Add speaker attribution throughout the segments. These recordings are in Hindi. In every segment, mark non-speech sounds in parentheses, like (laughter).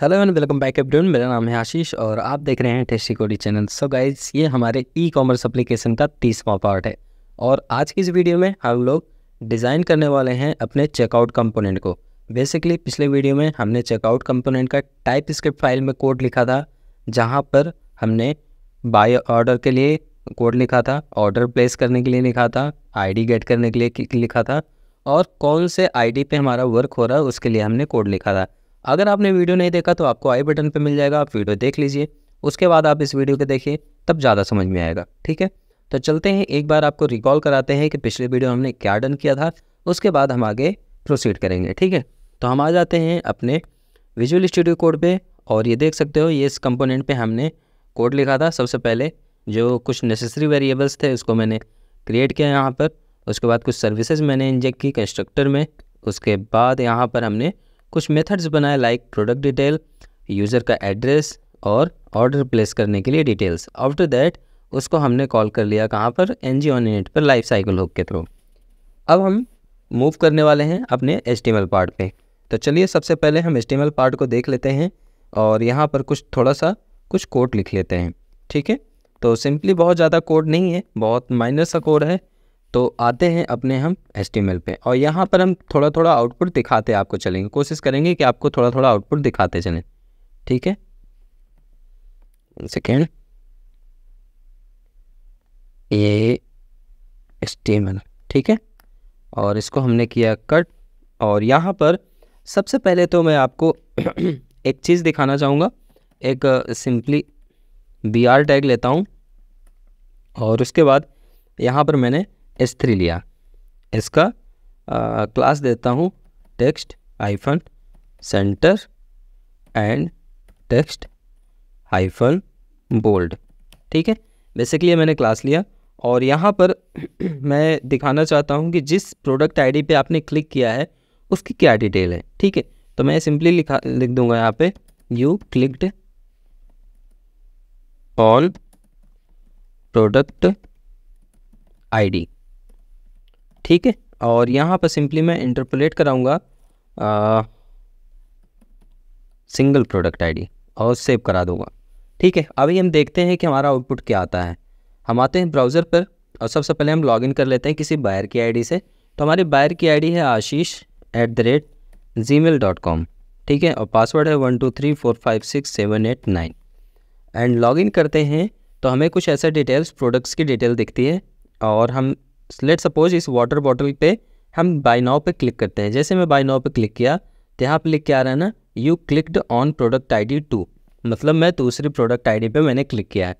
Speaker 1: Hello and welcome back everyone मेरा नाम है आशीष और आप देख रहे हैं टेस्टी कोडी चैनल सो गाइज ये हमारे ई कॉमर्स एप्लीकेशन का तीसवा पार्ट है और आज की इस वीडियो में हम लोग डिज़ाइन करने वाले हैं अपने चेकआउट कंपोनेंट को बेसिकली पिछले वीडियो में हमने चेकआउट कंपोनेंट का टाइप स्क्रिप्ट फाइल में कोड लिखा था जहाँ पर हमने बाय ऑर्डर के लिए कोड लिखा था ऑर्डर प्लेस करने के लिए लिखा था आईडी गेट करने के लिए लिखा था और कौन से आईडी पे हमारा वर्क हो रहा है उसके लिए हमने कोड लिखा था अगर आपने वीडियो नहीं देखा तो आपको आई बटन पर मिल जाएगा आप वीडियो देख लीजिए उसके बाद आप इस वीडियो को देखिए तब ज़्यादा समझ में आएगा ठीक है तो चलते हैं एक बार आपको रिकॉल कराते हैं कि पिछले वीडियो हमने क्या डन किया था उसके बाद हम आगे प्रोसीड करेंगे ठीक है तो हम आ जाते हैं अपने विजुअल स्टूडियो कोड पे और ये देख सकते हो ये इस कंपोनेंट पे हमने कोड लिखा था सबसे पहले जो कुछ नेसेसरी वेरिएबल्स थे उसको मैंने क्रिएट किया यहाँ पर उसके बाद कुछ सर्विसेज मैंने इंजेक्ट की कंस्ट्रक्टर में उसके बाद यहाँ पर हमने कुछ मेथड्स बनाए लाइक प्रोडक्ट डिटेल यूज़र का एड्रेस और ऑर्डर प्लेस करने के लिए डिटेल्स आफ्टर दैट उसको हमने कॉल कर लिया कहाँ पर एन जी ऑन यूनिट पर लाइफ साइकिल होक के थ्रू अब हम मूव करने वाले हैं अपने एच पार्ट पे तो चलिए सबसे पहले हम एच पार्ट को देख लेते हैं और यहाँ पर कुछ थोड़ा सा कुछ कोड लिख लेते हैं ठीक है तो सिंपली बहुत ज़्यादा कोड नहीं है बहुत माइनर सा कोड है तो आते हैं अपने हम एस पे और यहाँ पर हम थोड़ा थोड़ा आउटपुट दिखाते आपको चलेंगे कोशिश करेंगे कि आपको थोड़ा थोड़ा आउटपुट दिखाते चलें ठीक है सेकेंड ये एस ठीक है और इसको हमने किया कट और यहाँ पर सबसे पहले तो मैं आपको (clears throat) एक चीज़ दिखाना चाहूँगा एक सिंपली बी आर टैग लेता हूँ और उसके बाद यहाँ पर मैंने एस थ्री लिया इसका आ, क्लास देता हूँ text hyphen centre and text hyphen bold ठीक है बेसिकली मैंने क्लास लिया और यहाँ पर (clears throat) मैं दिखाना चाहता हूँ कि जिस प्रोडक्ट आईडी पे आपने क्लिक किया है उसकी क्या डिटेल है ठीक है तो मैं सिंपली लिखा लिख दूंगा यहाँ पे you clicked all product ID ठीक है और यहाँ पर सिंपली मैं इंटरपोलेट कराऊँगा सिंगल प्रोडक्ट आईडी और सेव करा दूँगा ठीक है अभी हम देखते हैं कि हमारा आउटपुट क्या आता है हम आते हैं ब्राउज़र पर और सबसे पहले हम लॉगिन कर लेते हैं किसी बायर की आईडी से तो हमारी बायर की आईडी है Ashish at the rate G mail dot com ठीक है और पासवर्ड है one two three four five six seven eight nine and login करते हैं तो हमें कुछ ऐसे डिटेल्स प्रोडक्ट्स की डिटेल दिखती है और हम लेट सपोज इस वाटर बॉटल पे हम बाय नाव पे क्लिक करते हैं जैसे मैं बाय नाव पे क्लिक किया तो यहाँ पर लिख के आ रहा है ना you clicked on product I D two मतलब मैं दूसरी प्रोडक्ट आई डी पर मैंने क्लिक किया है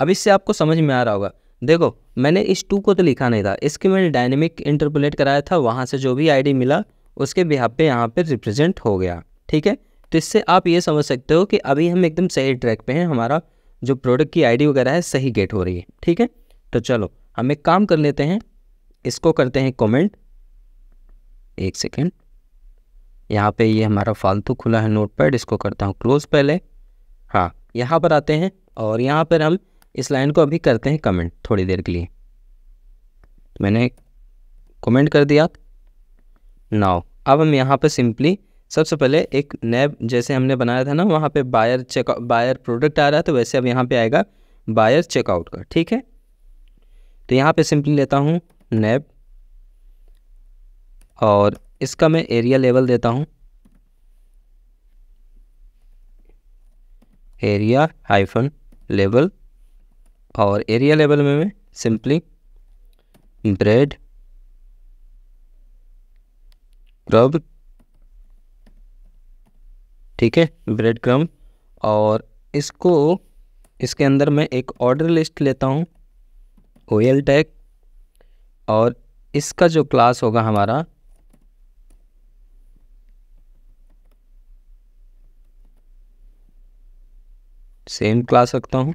Speaker 1: अब इससे आपको समझ में आ रहा होगा देखो मैंने इस टू को तो लिखा नहीं था इसके मैंने डायनेमिक इंटरपोलेट कराया था वहाँ से जो भी डी मिला उसके बिहार पे यहाँ पर रिप्रेजेंट हो गया ठीक है तो इससे आप ये समझ सकते हो कि अभी हम एकदम सही ट्रैक पर हैं हमारा जो प्रोडक्ट की डी वगैरह है सही गेट हो रही है ठीक है तो चलो हम एक काम कर लेते हैं इसको करते हैं कमेंट एक सेकेंड यहाँ पे ये हमारा फालतू खुला है नोटपैड इसको करता हूँ क्लोज पहले हाँ यहाँ पर आते हैं और यहाँ पर हम इस लाइन को अभी करते हैं कमेंट थोड़ी देर के लिए मैंने कमेंट कर दिया नाउ अब हम यहाँ पे सिंपली सबसे पहले एक नैब जैसे हमने बनाया था ना वहाँ पे बायर चेक बायर प्रोडक्ट आ रहा था तो वैसे अब यहाँ पर आएगा बायर चेकआउट का ठीक है तो यहाँ पे सिंपली लेता हूँ नेब और इसका मैं एरिया लेवल देता हूँ एरिया हाइफन लेवल और एरिया लेवल में मैं सिंपली ब्रेड क्रब ठीक है ब्रेड क्रम और इसको इसके अंदर मैं एक ऑर्डर लिस्ट लेता हूँ ओ एल टैग और इसका जो क्लास होगा हमारा सेम क्लास रखता हूँ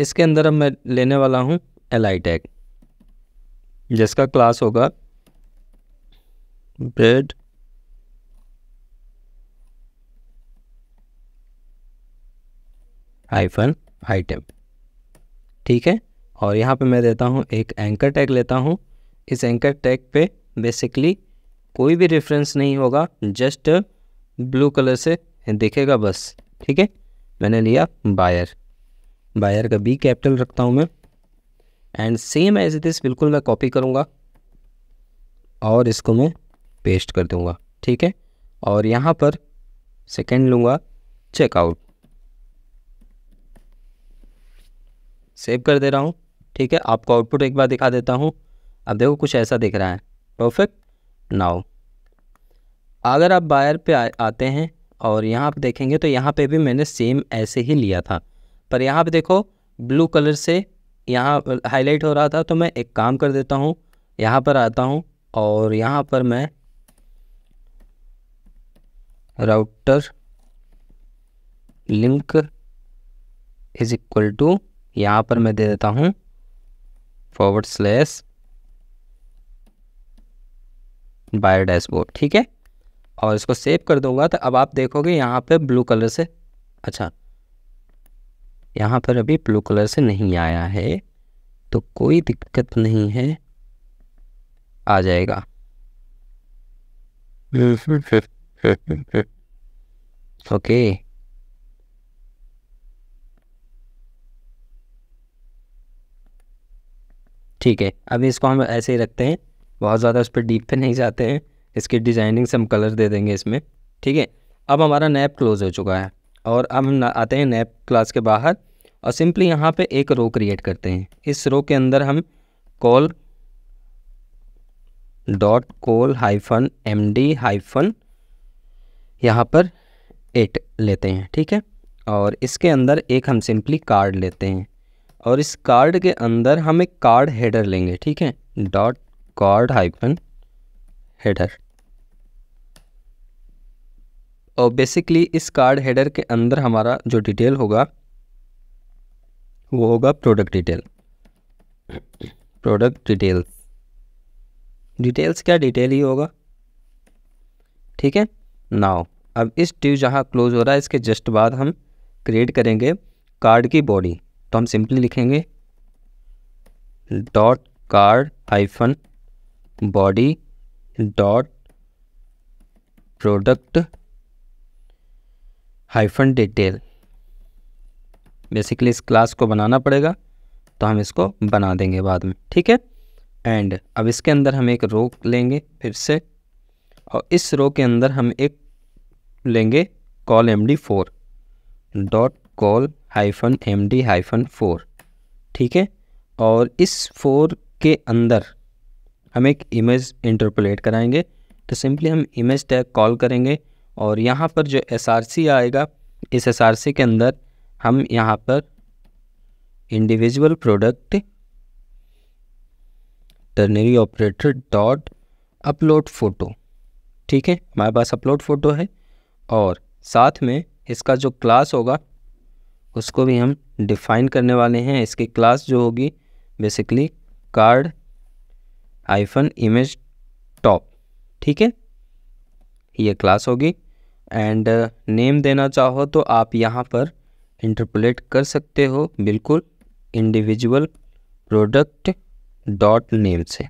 Speaker 1: इसके अंदर अब मैं लेने वाला हूँ एल आई टैग जिसका क्लास होगा ब्रेड आईफन आइटम ठीक है और यहाँ पे मैं देता हूँ एक एंकर टैग लेता हूँ इस एंकर टैग पे बेसिकली कोई भी रेफरेंस नहीं होगा जस्ट ब्लू कलर से दिखेगा बस ठीक है मैंने लिया बायर बायर का बी कैपिटल रखता हूँ मैं and same as it is बिल्कुल मैं कॉपी करूँगा और इसको मैं पेस्ट कर दूँगा ठीक है और यहाँ पर सेकेंड लूँगा चेकआउट सेव कर दे रहा हूँ ठीक है आपको आउटपुट एक बार दिखा देता हूँ अब देखो कुछ ऐसा दिख रहा है परफेक्ट नाउ अगर आप बायर पे आ, आते हैं और यहाँ पर देखेंगे तो यहाँ पे भी मैंने सेम ऐसे ही लिया था पर यहाँ पे देखो ब्लू कलर से यहाँ हाईलाइट हो रहा था तो मैं एक काम कर देता हूँ यहाँ पर आता हूँ और यहाँ पर मैं router link is equal to यहाँ पर मैं दे देता हूँ फॉरवर्ड स्लैश बायो डैशबोर्ड ठीक है और इसको सेव कर दूंगा तो अब आप देखोगे यहाँ पे ब्लू कलर से अच्छा यहाँ पर अभी ब्लू कलर से नहीं आया है तो कोई दिक्कत नहीं है आ जाएगा ओके okay. ठीक है अभी इसको हम ऐसे ही रखते हैं बहुत ज़्यादा उस पर डीप पे नहीं जाते हैं इसके डिज़ाइनिंग से हम कलर दे देंगे इसमें ठीक है अब हमारा नैप क्लोज हो चुका है और अब हम आते हैं नैप क्लास के बाहर और सिंपली यहाँ पे एक रो क्रिएट करते हैं इस रो के अंदर हम col dot col hyphen M D hyphen यहाँ पर एट लेते हैं ठीक है और इसके अंदर एक हम सिंपली कार्ड लेते हैं और इस कार्ड के अंदर हम एक कार्ड हेडर लेंगे ठीक है डॉट कार्ड हाइपन हेडर और बेसिकली इस कार्ड हेडर के अंदर हमारा जो डिटेल होगा वो होगा product detail product details details क्या डिटेल ही होगा ठीक है नाउ अब इस ट्यू जहाँ क्लोज हो रहा है इसके जस्ट बाद हम क्रिएट करेंगे कार्ड की बॉडी तो हम सिंपली लिखेंगे dot car hyphen body dot product hyphen detail basically इस क्लास को बनाना पड़ेगा तो हम इसको बना देंगे बाद में ठीक है एंड अब इसके अंदर हम एक रो लेंगे फिर से और इस रो के अंदर हम एक लेंगे col M D four dot col hyphen M D hyphen four ठीक है और इस फोर के अंदर हम एक इमेज इंटरपोलेट कराएंगे तो सिंपली हम इमेज टैग कॉल करेंगे और यहाँ पर जो एस आर सी आएगा इस एस आर सी के अंदर हम यहाँ पर individual product ternary operator dot upload photo ठीक है हमारे पास अपलोड फ़ोटो है और साथ में इसका जो क्लास होगा उसको भी हम डिफ़ाइन करने वाले हैं इसकी क्लास जो होगी basically card hyphen image top ठीक है ये क्लास होगी एंड नेम uh, देना चाहो तो आप यहाँ पर इंटरपोलेट कर सकते हो बिल्कुल इंडिविजुअल प्रोडक्ट डॉट नेम से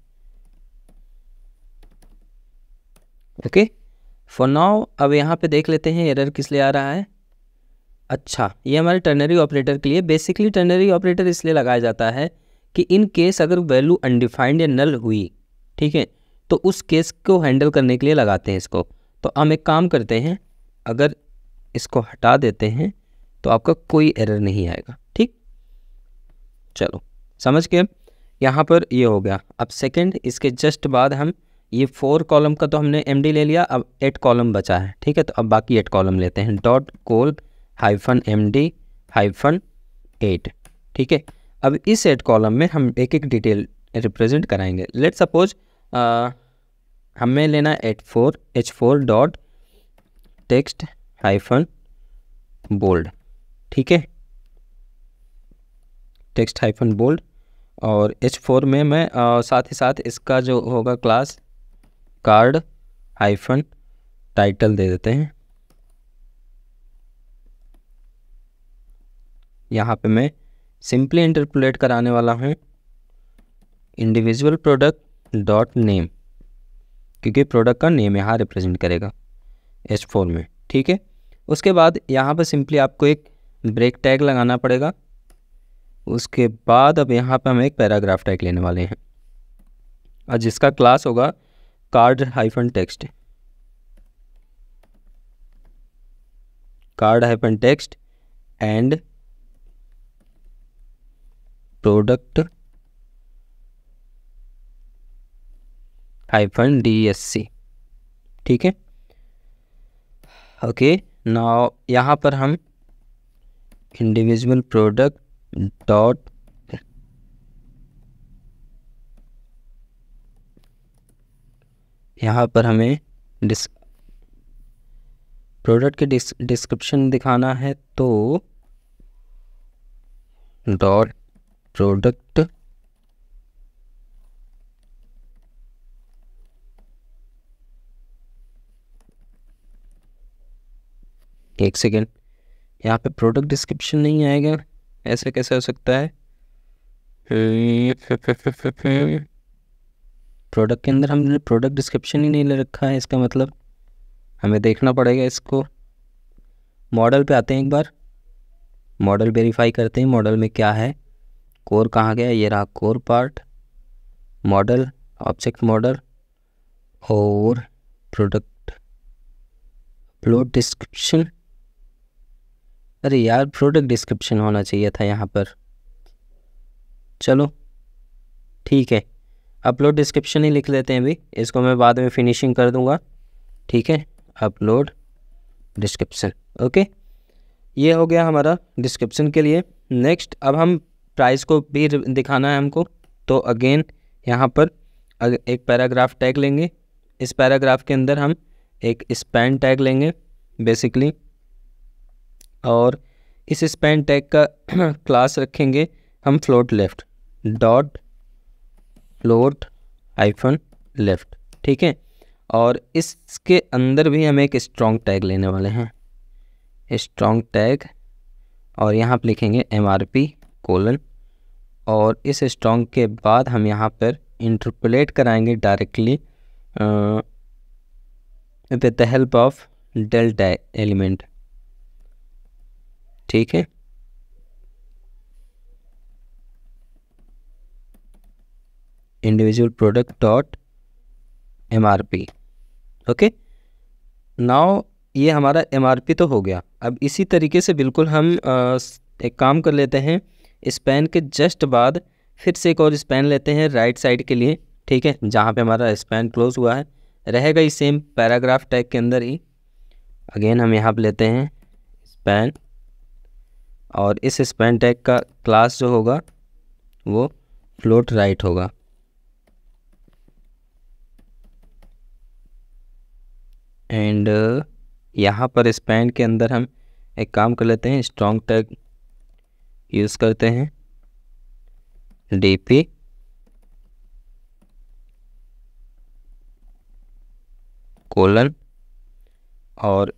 Speaker 1: ओके फॉर नाउ अब यहाँ पे देख लेते हैं एरर किस लिए आ रहा है अच्छा ये हमारे टर्नरी ऑपरेटर के लिए बेसिकली टर्नरी ऑपरेटर इसलिए लगाया जाता है कि इन केस अगर वैल्यू अनडिफाइंड या नल हुई ठीक है तो उस केस को हैंडल करने के लिए लगाते हैं इसको तो हम एक काम करते हैं अगर इसको हटा देते हैं तो आपका कोई एरर नहीं आएगा ठीक चलो समझ के यहाँ पर ये हो गया अब सेकंड इसके जस्ट बाद हम ये फोर कॉलम का तो हमने एम ले लिया अब एट कॉलम बचा है ठीक है तो अब बाकी एट कॉलम लेते हैं dot col hyphen M D hyphen eight ठीक है अब इस एट कॉलम में हम एक एक डिटेल रिप्रेजेंट कराएंगे लेट सपोज हमें लेना eight four H four dot text hyphen bold ठीक है टेक्स्ट हाइफन बोल्ड और एच फोर में मैं आ, साथ ही साथ इसका जो होगा क्लास कार्ड हाइफन टाइटल दे देते हैं यहाँ पे मैं सिंपली इंटरपोलेट कराने वाला हूँ इंडिविजुअल प्रोडक्ट डॉट नेम क्योंकि प्रोडक्ट का नेम यहाँ रिप्रेजेंट करेगा एच फोर में ठीक है उसके बाद यहाँ पर सिंपली आपको एक ब्रेक टैग लगाना पड़ेगा उसके बाद अब यहाँ पर हम एक पैराग्राफ टैग लेने वाले हैं और जिसका क्लास होगा card hyphen text card hyphen text and product hyphen C ठीक है ओके नाउ यहाँ पर हम इंडिविजुअल प्रोडक्ट डॉट यहाँ पर हमें डिस प्रोडक्ट के डिस्क्रिप्शन दिखाना है तो डॉट प्रोडक्ट एक सेकेंड यहाँ पे प्रोडक्ट डिस्क्रिप्शन नहीं आएगा ऐसे कैसे हो सकता है प्रोडक्ट के अंदर हमने प्रोडक्ट डिस्क्रिप्शन ही नहीं ले रखा है इसका मतलब हमें देखना पड़ेगा इसको मॉडल पे आते हैं एक बार मॉडल वेरीफाई करते हैं मॉडल में क्या है कोर कहाँ गया ये रहा core part model object model और प्रोडक्ट अपलोड डिस्क्रिप्शन अरे यार प्रोडक्ट डिस्क्रिप्शन होना चाहिए था यहाँ पर चलो ठीक है अपलोड डिस्क्रिप्शन ही लिख लेते हैं अभी इसको मैं बाद में फिनिशिंग कर दूंगा ठीक है अपलोड डिस्क्रिप्शन ओके ये हो गया हमारा डिस्क्रिप्शन के लिए नेक्स्ट अब हम प्राइस को भी दिखाना है हमको तो अगेन यहाँ पर एक पैराग्राफ टैग लेंगे इस पैराग्राफ के अंदर हम एक स्पैन टैग लेंगे बेसिकली और इस स्पैन टैग का क्लास (clears throat) रखेंगे हम float left dot float hyphen left ठीक है और इसके अंदर भी हम एक स्ट्रॉन्ग टैग लेने वाले हैं स्ट्रॉन्ग टैग और यहाँ पर लिखेंगे एम आर पी कोलन और इस स्ट्रॉन्ग के बाद हम यहाँ पर इंटरपोलेट कराएंगे directly with the help of delta element ठीक है individual product dot M R P okay now ये हमारा एम आर पी तो हो गया अब इसी तरीके से बिल्कुल हम आ, एक काम कर लेते हैं स्पैन के जस्ट बाद फिर से एक और स्पैन लेते हैं राइट साइड के लिए ठीक है जहाँ पे हमारा स्पैन क्लोज हुआ है रहेगा ही सेम पैराग्राफ टैग के अंदर ही अगेन हम यहाँ पर लेते हैं स्पैन और इस स्पैन टैग का क्लास जो होगा वो फ्लोट राइट होगा एंड यहाँ पर स्पैन के अंदर हम एक काम कर लेते हैं स्ट्रॉन्ग टैग यूज़ करते हैं डी पी कोलन और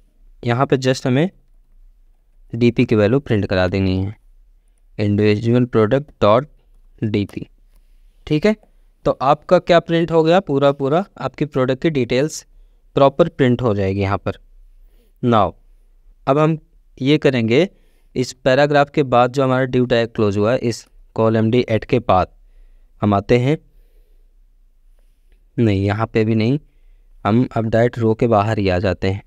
Speaker 1: यहाँ पे जस्ट हमें डी पी की वैल्यू प्रिंट करा देनी है individual product dot D P ठीक है तो आपका क्या प्रिंट हो गया पूरा पूरा आपकी प्रोडक्ट की डिटेल्स प्रॉपर प्रिंट हो जाएगी यहाँ पर नाव अब हम ये करेंगे इस पैराग्राफ के बाद जो हमारा ड्यू टैग क्लोज हुआ इस कॉल एम डी एट के बाद हम आते हैं नहीं यहाँ पे भी नहीं हम अब डायरेक्ट रो के बाहर ही आ जाते हैं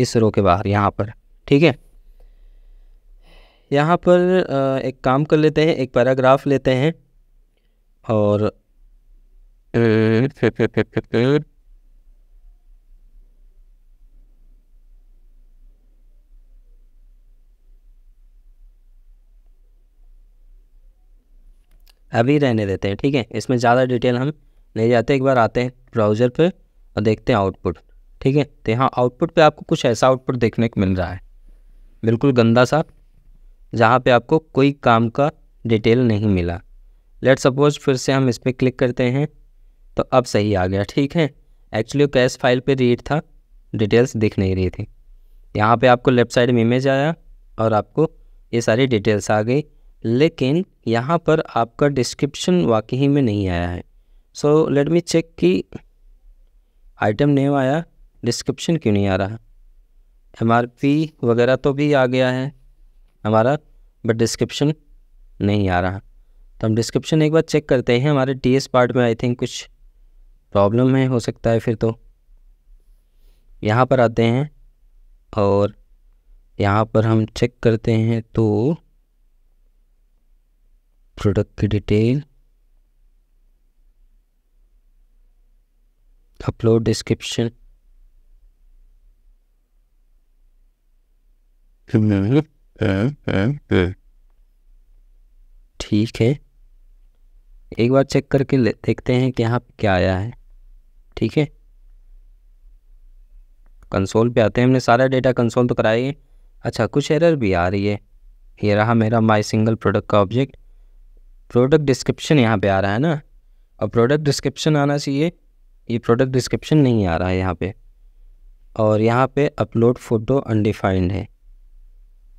Speaker 1: इस रो के बाहर यहाँ पर ठीक है यहाँ पर एक काम कर लेते हैं एक पैराग्राफ लेते हैं और अभी रहने देते हैं ठीक है इसमें ज़्यादा डिटेल हम नहीं जाते एक बार आते हैं ब्राउज़र पर और देखते हैं आउटपुट ठीक है तो यहाँ आउटपुट पे आपको कुछ ऐसा आउटपुट देखने को मिल रहा है बिल्कुल गंदा सा जहाँ पे आपको कोई काम का डिटेल नहीं मिला लेट सपोज फिर से हम इस पर क्लिक करते हैं तो अब सही आ गया ठीक है एक्चुअली कैश फाइल पे रीड था डिटेल्स दिख नहीं रही थी यहाँ पे आपको लेफ़्ट साइड में इमेज आया और आपको ये सारी डिटेल्स आ गई लेकिन यहाँ पर आपका डिस्क्रिप्शन वाकई में नहीं आया है सो लेट मी चेक कि आइटम नेम आया डिस्क्रिप्शन क्यों नहीं आ रहा एम आर पी वगैरह तो भी आ गया है हमारा बट डिस्क्रिप्शन नहीं आ रहा तो हम डिस्क्रिप्शन एक बार चेक करते हैं हमारे टी एस पार्ट में आई थिंक कुछ प्रॉब्लम है हो सकता है फिर तो यहाँ पर आते हैं और यहाँ पर हम चेक करते हैं तो प्रोडक्ट की डिटेल अपलोड डिस्क्रिप्शन ठीक है एक बार चेक करके देखते हैं कि यहाँ क्या आया है ठीक है कंसोल पे आते हैं हमने सारा डेटा कंसोल तो कराई है अच्छा कुछ एरर भी आ रही है ये रहा मेरा माई सिंगल प्रोडक्ट का ऑब्जेक्ट प्रोडक्ट डिस्क्रिप्शन यहाँ पे आ रहा है ना और प्रोडक्ट डिस्क्रिप्शन आना चाहिए ये प्रोडक्ट डिस्क्रिप्शन नहीं आ रहा है यहाँ पे और यहाँ पे अपलोड फ़ोटो अनडिफाइंड है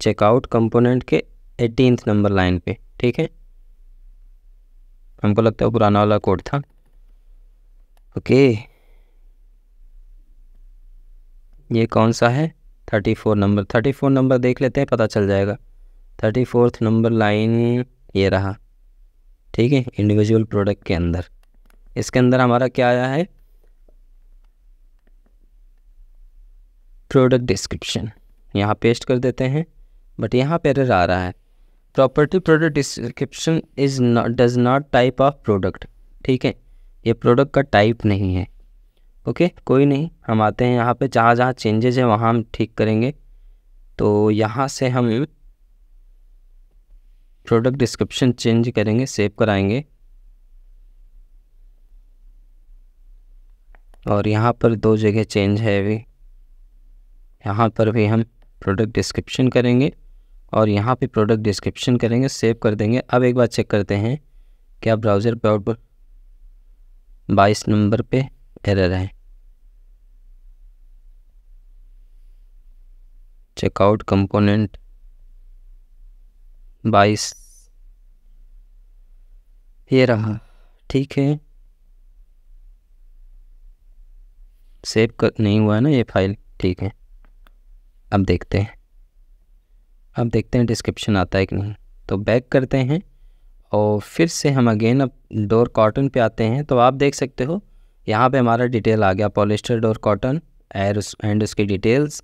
Speaker 1: चेकआउट कंपोनेंट के एटीन नंबर लाइन पे ठीक है हमको लगता है पुराना वाला कोड था ओके ये कौन सा है थर्टी फोर नंबर थर्टी फोर नंबर देख लेते हैं पता चल जाएगा थर्टी फोर्थ नंबर लाइन ये रहा ठीक है इंडिविजुअल प्रोडक्ट के अंदर इसके अंदर हमारा क्या आया है प्रोडक्ट डिस्क्रिप्शन यहाँ पेस्ट कर देते हैं बट यहाँ पे एरर आ रहा है property product description is not does not type of product ठीक है ये प्रोडक्ट का टाइप नहीं है ओके कोई नहीं हम आते हैं यहाँ पे जहाँ जहाँ चेंजेज हैं वहाँ हम ठीक करेंगे तो यहाँ से हम प्रोडक्ट डिस्क्रिप्शन चेंज करेंगे सेव कराएंगे और यहाँ पर दो जगह चेंज है अभी यहाँ पर भी हम प्रोडक्ट डिस्क्रिप्शन करेंगे और यहाँ पे प्रोडक्ट डिस्क्रिप्शन करेंगे सेव कर देंगे अब एक बार चेक करते हैं क्या ब्राउज़र पर आउटपुट बाईस नंबर पे एरर है चेकआउट कंपोनेंट बाईस ये रहा ठीक है सेव कर नहीं हुआ ना ये फाइल ठीक है अब देखते हैं अब देखते हैं डिस्क्रिप्शन आता है कि नहीं तो बैक करते हैं और फिर से हम अगेन अब डोर कॉटन पे आते हैं तो आप देख सकते हो यहाँ पे हमारा डिटेल आ गया पॉलिस्टर डोर कॉटन एयर एंड उसकी डिटेल्स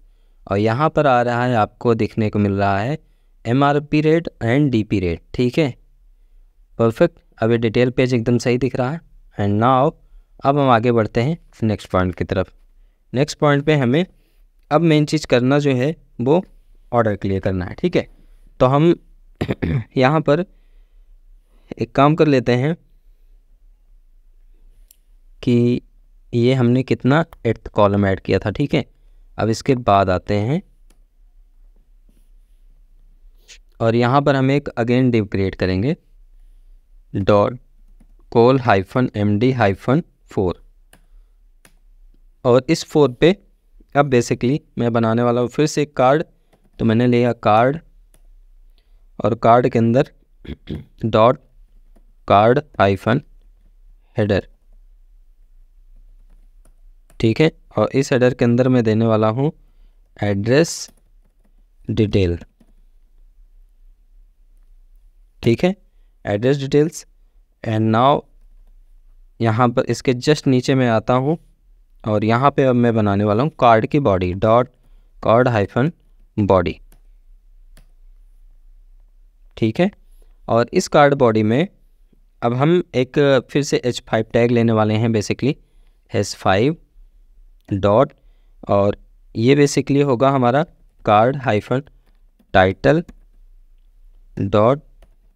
Speaker 1: और यहाँ पर आ रहा है आपको देखने को मिल रहा है M R P rate and D P rate ठीक है परफेक्ट अब ये डिटेल पेज एकदम सही दिख रहा है एंड नाउ अब हम आगे बढ़ते हैं नेक्स्ट पॉइंट की तरफ नेक्स्ट पॉइंट पे हमें अब मेन चीज़ करना जो है वो ऑर्डर क्लियर करना है ठीक है तो हम (coughs) यहाँ पर एक काम कर लेते हैं कि ये हमने कितना एट्थ कॉलम ऐड किया था ठीक है अब इसके बाद आते हैं और यहाँ पर हम एक अगेन डिव क्रिएट करेंगे dot col hyphen M D hyphen four और इस फोर पे अब बेसिकली मैं बनाने वाला हूँ फिर से एक कार्ड तो मैंने लिया कार्ड और कार्ड के अंदर डॉट कार्ड हाइफन हेडर ठीक है और इस हेडर के अंदर मैं देने वाला हूँ एड्रेस डिटेल ठीक है एड्रेस डिटेल्स एंड नाव यहाँ पर इसके जस्ट नीचे मैं आता हूँ और यहाँ पे अब मैं बनाने वाला हूँ कार्ड की body dot card hyphen body ठीक है और इस कार्ड बॉडी में अब हम एक फिर से एच फाइव टैग लेने वाले हैं बेसिकली एस फाइव डॉट और ये बेसिकली होगा हमारा card hyphen title dot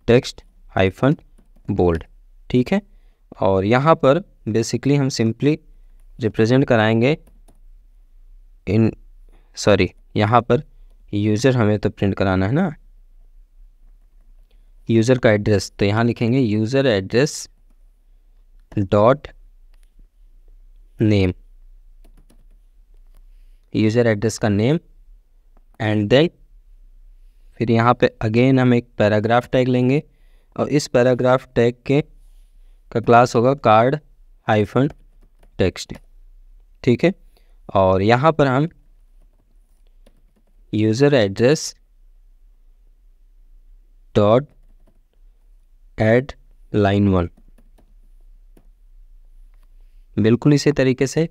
Speaker 1: text hyphen bold ठीक है और यहाँ पर बेसिकली हम सिंपली रिप्रेजेंट कराएंगे इन सॉरी यहाँ पर यूज़र हमें तो प्रिंट कराना है ना यूज़र का एड्रेस तो यहाँ लिखेंगे user address dot name user address का नेम एंड देन फिर यहाँ पे अगेन हम एक पैराग्राफ टैग लेंगे और इस पैराग्राफ टैग के का क्लास होगा कार्ड हाइफन टेक्स्ट ठीक है और यहाँ पर हम user address dot add line one बिल्कुल इसी तरीके से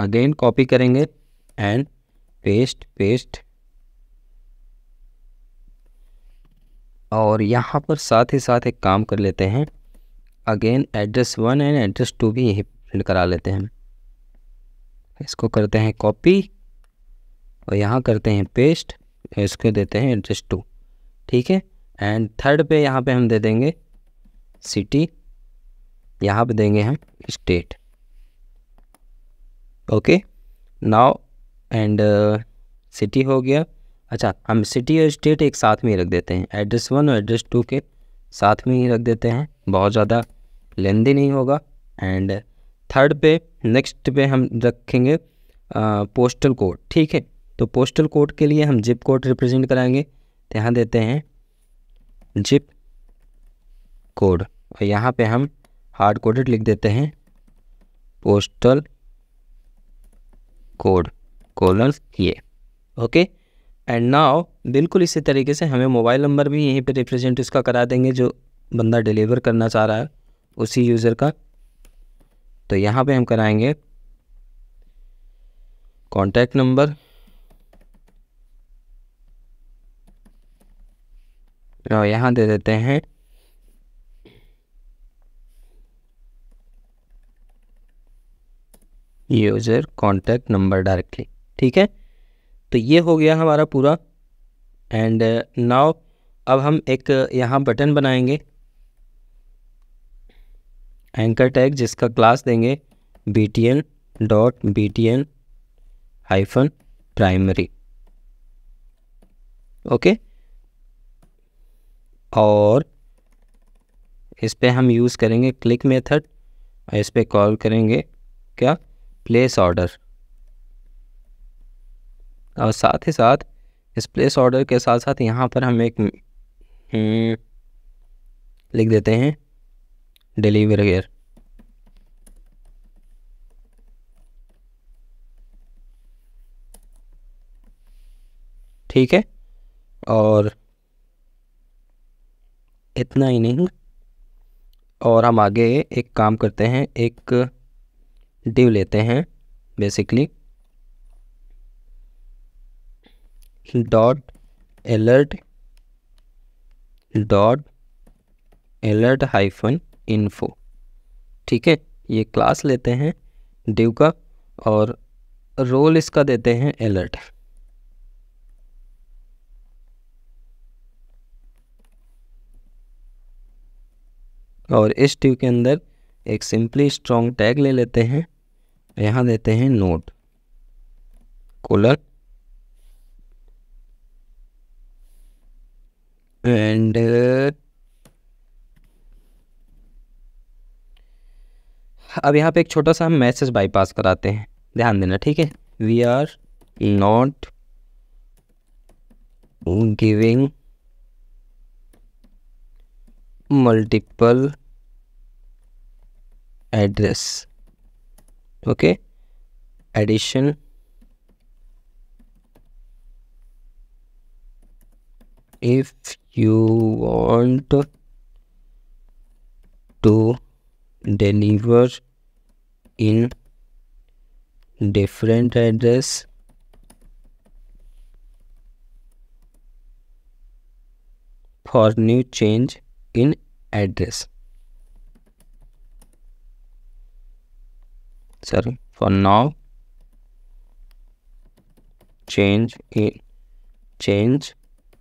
Speaker 1: अगेन कॉपी करेंगे एंड पेस्ट पेस्ट और यहाँ पर साथ ही साथ एक काम कर लेते हैं again address one and address two भी यही प्रिंट करा लेते हैं इसको करते हैं कॉपी और यहाँ करते हैं पेस्ट इसको देते हैं एड्रेस टू ठीक है एंड थर्ड पे यहाँ पे हम दे देंगे सिटी यहाँ पे देंगे हम state okay now and city हो गया अच्छा हम सिटी और स्टेट एक साथ में ही रख देते हैं एड्रेस वन और एड्रेस टू के साथ में ही रख देते हैं बहुत ज़्यादा लेंदी नहीं होगा एंड थर्ड पे नेक्स्ट पे हम रखेंगे आ, पोस्टल कोड ठीक है तो पोस्टल कोड के लिए हम जिप कोड रिप्रेजेंट कराएंगे यहाँ देते हैं जिप कोड और यहाँ पे हम हार्ड कोडेड लिख देते हैं पोस्टल कोड कोलन ये ओके एंड नाउ बिल्कुल इसी तरीके से हमें मोबाइल नंबर भी यहीं पर रिप्रेजेंट इसका करा देंगे जो बंदा डिलीवर करना चाह रहा है उसी यूज़र का तो यहाँ पे हम कराएंगे कॉन्टैक्ट नंबर और यहाँ दे देते हैं यूज़र कॉन्टैक्ट नंबर डायरेक्टली ठीक है तो ये हो गया हमारा पूरा एंड नाव uh, अब हम एक uh, यहाँ बटन बनाएंगे एंकर टैग जिसका क्लास देंगे B T N dot B T N hyphen primary okay और इस पर हम यूज़ करेंगे क्लिक मेथड और इस पर कॉल करेंगे क्या प्लेस ऑर्डर और साथ ही साथ इस प्लेस ऑर्डर के साथ साथ यहाँ पर हम एक हम्म, लिख देते हैं डिलीवर गेयर ठीक है और इतना ही नहीं और हम आगे एक काम करते हैं एक डिव लेते हैं basically dot alert dot alert hyphen info ठीक है ये क्लास लेते हैं डिव का और रोल इसका देते हैं एलर्ट और इस ट्यू के अंदर एक सिंपली स्ट्रॉन्ग टैग ले लेते हैं यहाँ देते हैं नोट कोलर and uh, अब यहाँ पे एक छोटा सा हम मैसेज बाईपास कराते हैं ध्यान देना ठीक है we are not giving multiple address okay addition if you want to deliver in different address for new change in address sorry for now change in change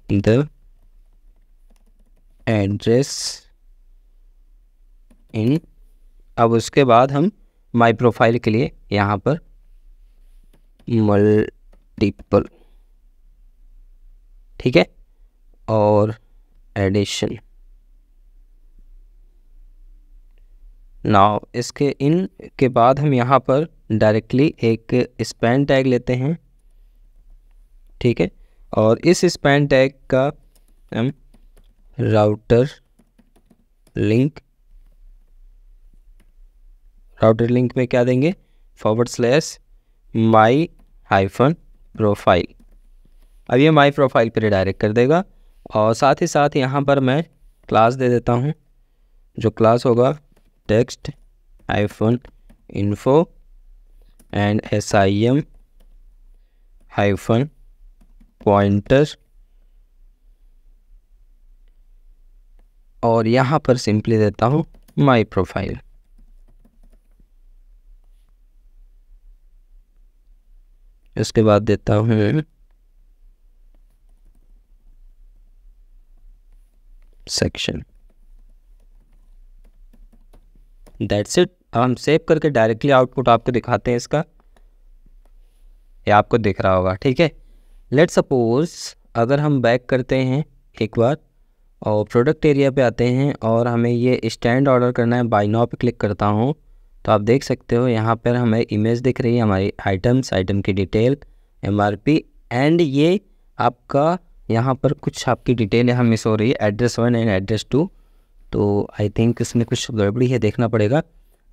Speaker 1: the address in अब उसके बाद हम माई प्रोफाइल के लिए यहाँ पर मल्टीपल ठीक है और एडिशन नाउ इसके इन के बाद हम यहाँ पर डायरेक्टली एक स्पैन टैग लेते हैं ठीक है और इस स्पैन टैग का हम राउटर लिंक राउटर लिंक में क्या देंगे forward slash my hyphen profile अब ये माई प्रोफाइल पर डायरेक्ट कर देगा और साथ ही साथ यहाँ पर मैं क्लास दे देता हूँ जो क्लास होगा text hyphen info and S I M hyphen pointer और यहाँ पर सिंपली देता हूँ माई प्रोफाइल इसके बाद देता हूँ सेक्शन दैट्स इट अब हम सेव करके डायरेक्टली आउटपुट आपको दिखाते हैं इसका ये आपको दिख रहा होगा ठीक है लेट सपोज अगर हम बैक करते हैं एक बार और प्रोडक्ट एरिया पे आते हैं और हमें ये स्टैंड ऑर्डर करना है बाई नाव पे क्लिक करता हूँ तो आप देख सकते हो यहाँ पर हमें इमेज दिख रही है हमारी आइटम्स आइटम की डिटेल एम एंड ये आपका यहाँ पर कुछ आपकी डिटेल यहाँ मिस हो रही है address one and address two तो आई थिंक इसमें कुछ गड़बड़ी है देखना पड़ेगा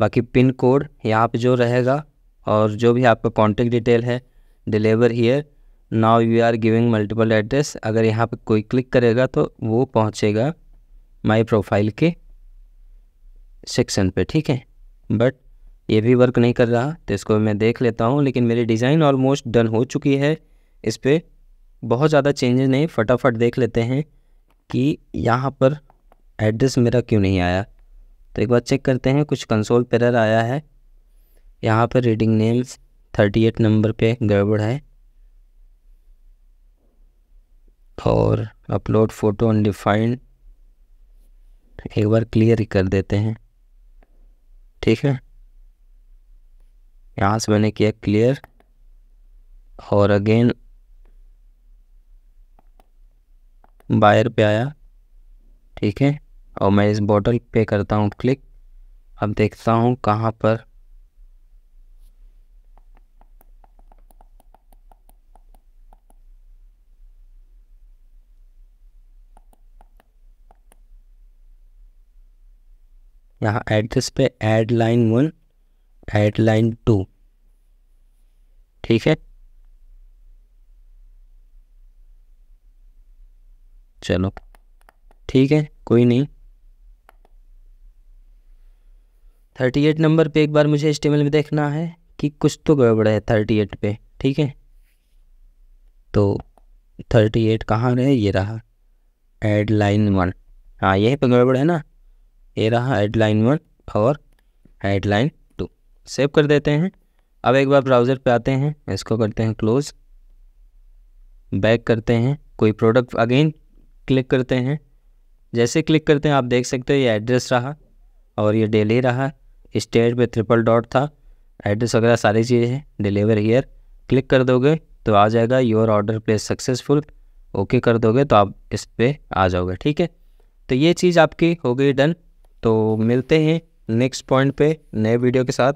Speaker 1: बाकी पिन कोड यहाँ पर जो रहेगा और जो भी आपका कॉन्टेक्ट डिटेल है deliver here now you are giving multiple address अगर यहाँ पे कोई क्लिक करेगा तो वो पहुँचेगा माई प्रोफाइल के सेक्शन पे ठीक है बट ये भी वर्क नहीं कर रहा तो इसको मैं देख लेता हूँ लेकिन मेरी डिज़ाइन ऑलमोस्ट डन हो चुकी है इस पर बहुत ज़्यादा चेंजेस नहीं फटाफट देख लेते हैं कि यहाँ पर एड्रेस मेरा क्यों नहीं आया तो एक बार चेक करते हैं कुछ कंसोल पेरर आया है यहाँ पर रीडिंग नेम्स 38 नंबर पे गड़बड़ है और अपलोड फ़ोटो अनडिफाइंड एक बार क्लियर ही कर देते हैं ठीक है यहाँ से मैंने किया क्लियर और अगेन बायर पे आया ठीक है और मैं इस बॉटल पे करता हूँ क्लिक अब देखता हूँ कहाँ पर यहाँ एड्रेस पे add line one add line two ठीक है चलो ठीक है कोई नहीं थर्टी एट नंबर पे एक बार मुझे एस्टिमेल में देखना है कि कुछ तो गड़बड़ है थर्टी एट पे ठीक है तो थर्टी एट कहाँ रहे ये रहा एड लाइन वन हाँ यही पे गड़बड़ है ना ये रहा हेडलाइन वन और हेडलाइन टू सेव कर देते हैं अब एक बार ब्राउज़र पे आते हैं इसको करते हैं क्लोज बैक करते हैं कोई प्रोडक्ट अगेन क्लिक करते हैं जैसे क्लिक करते हैं आप देख सकते हो ये एड्रेस रहा और ये डेली रहा स्टेट पे ट्रिपल डॉट था एड्रेस वगैरह सारी चीज़ें हैं डिलीवर हीयर क्लिक कर दोगे तो आ जाएगा your order place successful okay कर दोगे तो आप इस पर आ जाओगे ठीक है तो ये चीज़ आपकी हो गई डन तो मिलते हैं नेक्स्ट पॉइंट पे नए वीडियो के साथ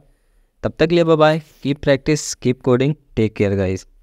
Speaker 1: तब तक लिए bye keep practice keep coding take care guys